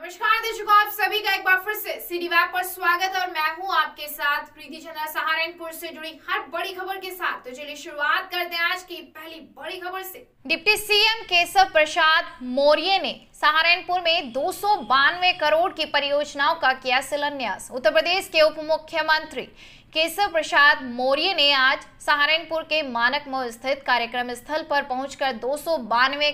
नमस्कार दर्शकों आप सभी का एक बार फिर से सिटी वैप पर स्वागत और मैं हूं आपके साथ प्रीति चंद्र सहारनपुर से जुड़ी हर बड़ी खबर के साथ तो चलिए शुरुआत करते हैं आज की पहली बड़ी खबर से डिप्टी सीएम केशव प्रसाद मौर्य ने सहारनपुर में दो करोड़ की परियोजनाओं का किया शिलान्यास उत्तर प्रदेश के उप मुख्यमंत्री केशव प्रसाद मौर्य ने आज सहारनपुर के मानकमो स्थित कार्यक्रम स्थल पर पहुंचकर दो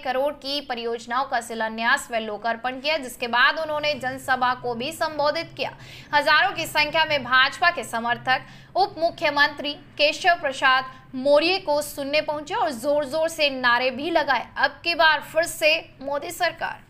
करोड़ की परियोजनाओं का शिलान्यास व लोकार्पण किया जिसके बाद उन्होंने जनसभा को भी संबोधित किया हजारों की संख्या में भाजपा के समर्थक उप मुख्यमंत्री केशव प्रसाद मौर्य को सुनने पहुंचे और जोर जोर से नारे भी लगाए अब की बार फिर से मोदी सरकार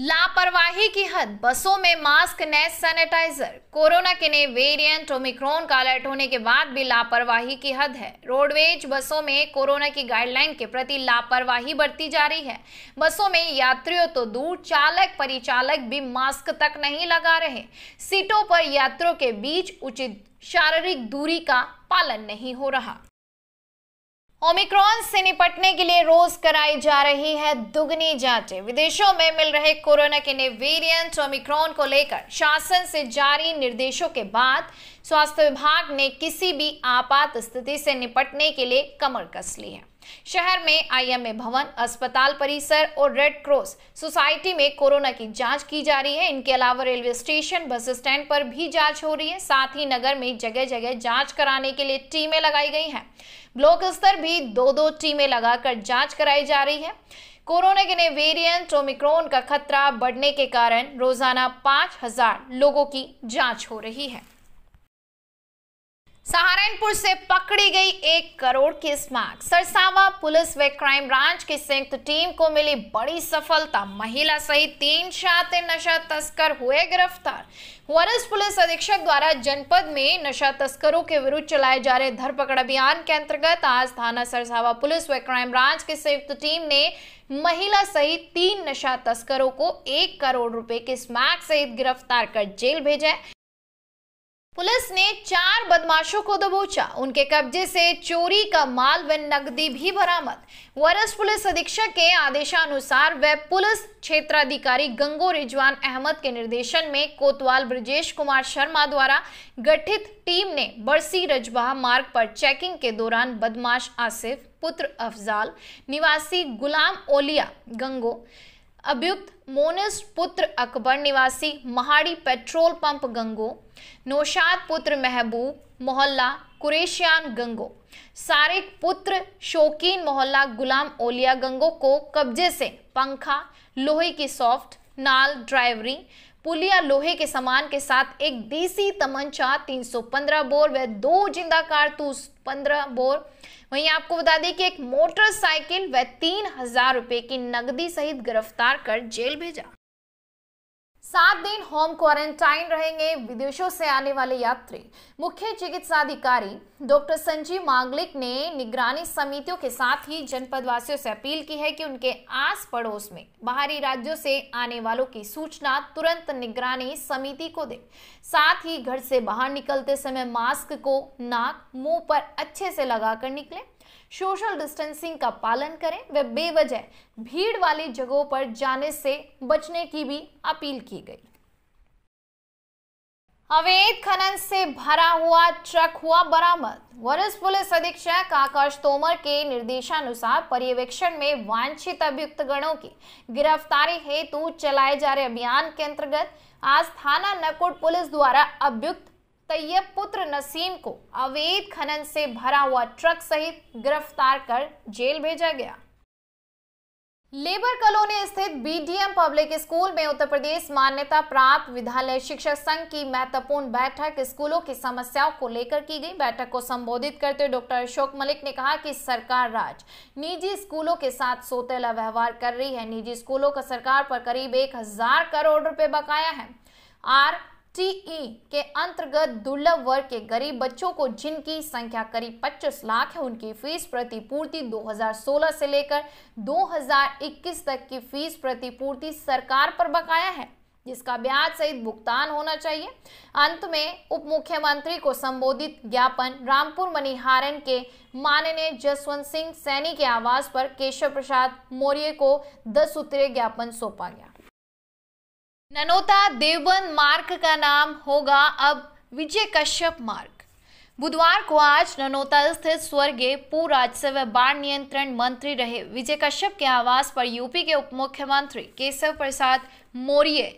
लापरवाही की हद बसों में मास्क ने सैनिटाइजर कोरोना के नए वेरिएंट ओमिक्रोन का अलर्ट होने के बाद भी लापरवाही की हद है रोडवेज बसों में कोरोना की गाइडलाइन के प्रति लापरवाही बरती जा रही है बसों में यात्रियों तो दूर चालक परिचालक भी मास्क तक नहीं लगा रहे सीटों पर यात्रियों के बीच उचित शारीरिक दूरी का पालन नहीं हो रहा ओमिक्रॉन से निपटने के लिए रोज कराई जा रही है दुगनी जांचें विदेशों में मिल रहे कोरोना के नए वेरिएंट ओमिक्रॉन को लेकर शासन से जारी निर्देशों के बाद स्वास्थ्य विभाग ने किसी भी आपात स्थिति से निपटने के लिए कमर कस ली है शहर में आईएमए भवन अस्पताल परिसर और रेड क्रॉस सोसाइटी में कोरोना की जांच की जा रही है इनके अलावा रेलवे स्टेशन बस स्टैंड पर भी जांच हो रही है साथ ही नगर में जगह जगह जांच कराने के लिए टीमें लगाई गई हैं ब्लॉक स्तर भी दो दो टीमें लगाकर जांच कराई जा रही है कोरोना के नए वेरियंट ओमिक्रोन का खतरा बढ़ने के कारण रोजाना पांच लोगों की जांच हो रही है सहारनपुर से पकड़ी गई एक करोड़ की स्मैक सरसावा पुलिस व क्राइम ब्रांच की संयुक्त टीम को मिली बड़ी सफलता महिला सहित तीन शातिर नशा तस्कर हुए गिरफ्तार वरिष्ठ पुलिस अधीक्षक द्वारा जनपद में नशा तस्करों के विरुद्ध चलाए जा रहे धरपकड़ अभियान के अंतर्गत आज थाना सरसावा पुलिस व क्राइम ब्रांच की संयुक्त टीम ने महिला सहित तीन नशा तस्करों को एक करोड़ रुपए के स्मैक सहित गिरफ्तार कर जेल भेजा है पुलिस ने चार बदमाशों को दबोचा उनके कब्जे से चोरी का माल व नकदी भी बरामद वरिष्ठ पुलिस अधीक्षक के आदेशानुसार व पुलिस क्षेत्राधिकारी गंगो रिजवान अहमद के निर्देशन में कोतवाल ब्रजेश कुमार शर्मा द्वारा गठित टीम ने बरसी रजबाह मार्ग पर चेकिंग के दौरान बदमाश आसिफ पुत्र अफजाल निवासी गुलाम ओलिया गंगो अभियुक्त मोनिस पुत्र अकबर निवासी महाड़ी पेट्रोल पंप गंगो नौशाद पुत्र महबूब मोहल्ला कुरेशियान गंगो सारिक पुत्र शौकीन मोहल्ला गुलाम ओलिया गंगो को कब्जे से पंखा लोहे की सॉफ्ट नाल ड्राइवरी पुलिया लोहे के सामान के साथ एक देसी तमंचा 315 बोर व दो जिंदा कारतूस 15 बोर वहीं आपको बता दें कि एक मोटरसाइकिल व तीन हजार रुपए की नकदी सहित गिरफ्तार कर जेल भेजा सात दिन होम क्वारंटाइन रहेंगे विदेशों से आने वाले यात्री मुख्य चिकित्सा अधिकारी डॉक्टर संजीव मांगलिक ने निगरानी समितियों के साथ ही जनपदवासियों से अपील की है कि उनके आस पड़ोस में बाहरी राज्यों से आने वालों की सूचना तुरंत निगरानी समिति को दे साथ ही घर से बाहर निकलते समय मास्क को नाक मुंह पर अच्छे से लगाकर निकलें सोशल डिस्टेंसिंग का पालन करें व बेवजह भीड़ वाली जगहों पर जाने से बचने की भी अपील की गई अवैध खनन से भरा हुआ ट्रक हुआ बरामद वरिष्ठ पुलिस अधीक्षक आकाश तोमर के निर्देशानुसार पर्यवेक्षण में वांछित अभियुक्त गणों की गिरफ्तारी हेतु चलाए जा रहे अभियान के अंतर्गत आज थाना नकोट पुलिस द्वारा अभियुक्त तैयब तो पुत्र नसीम को अवैध खनन से भरा हुआ ट्रक सहित गिरफ्तार कर जेल भेजा गया लेबर कॉलोनी स्थित बीडीएम पब्लिक स्कूल में उत्तर प्रदेश मान्यता प्राप्त विद्यालय शिक्षक संघ की महत्वपूर्ण बैठक स्कूलों की समस्याओं को लेकर की गई बैठक को संबोधित करते हुए डॉक्टर अशोक मलिक ने कहा कि सरकार राज निजी स्कूलों के साथ सोतेला व्यवहार कर रही है निजी स्कूलों का सरकार पर करीब एक करोड़ रुपए बकाया है आर टीई के अंतर्गत दुर्लभ वर्ग के गरीब बच्चों को जिनकी संख्या करीब 25 लाख है उनकी फीस प्रतिपूर्ति 2016 से लेकर 2021 तक की फीस प्रतिपूर्ति सरकार पर बकाया है जिसका ब्याज सहित भुगतान होना चाहिए अंत में उप मुख्यमंत्री को संबोधित ज्ञापन रामपुर मनिहारन के माननीय जसवंत सिंह सैनी के आवास पर केशव प्रसाद मौर्य को दस सूत्रीय ज्ञापन सौंपा गया ननोता देवबंद मार्ग का नाम होगा अब विजय कश्यप मार्ग बुधवार को आज ननोता स्थित स्वर्गीय पूर्व राजस्व व बाढ़ नियंत्रण मंत्री रहे विजय कश्यप के आवास पर यूपी के उप मुख्यमंत्री केशव प्रसाद मौर्य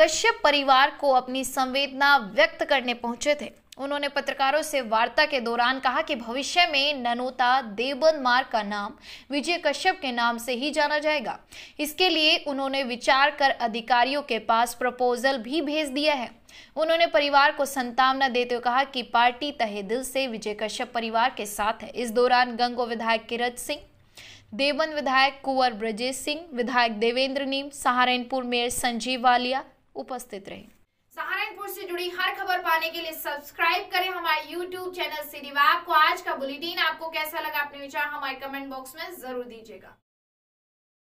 कश्यप परिवार को अपनी संवेदना व्यक्त करने पहुंचे थे उन्होंने पत्रकारों से वार्ता के दौरान कहा कि भविष्य में ननोता देवबंद मार्ग का नाम विजय कश्यप के नाम से ही जाना जाएगा इसके लिए उन्होंने विचार कर अधिकारियों के पास प्रपोजल भी भेज दिया है उन्होंने परिवार को संतावना देते हुए कहा कि पार्टी तहे दिल से विजय कश्यप परिवार के साथ है इस दौरान गंगो विधायक किरत सिंह देवबंद विधायक कुंवर ब्रजेश सिंह विधायक देवेंद्र नीम सहारनपुर मेयर संजीव वालिया उपस्थित रहे सहारनपुर से जुड़ी हर खबर पाने के लिए सब्सक्राइब करें हमारे यूट्यूब चैनल सिरिवा को आज का बुलेटिन आपको कैसा लगा अपने विचार हमारे कमेंट बॉक्स में जरूर दीजिएगा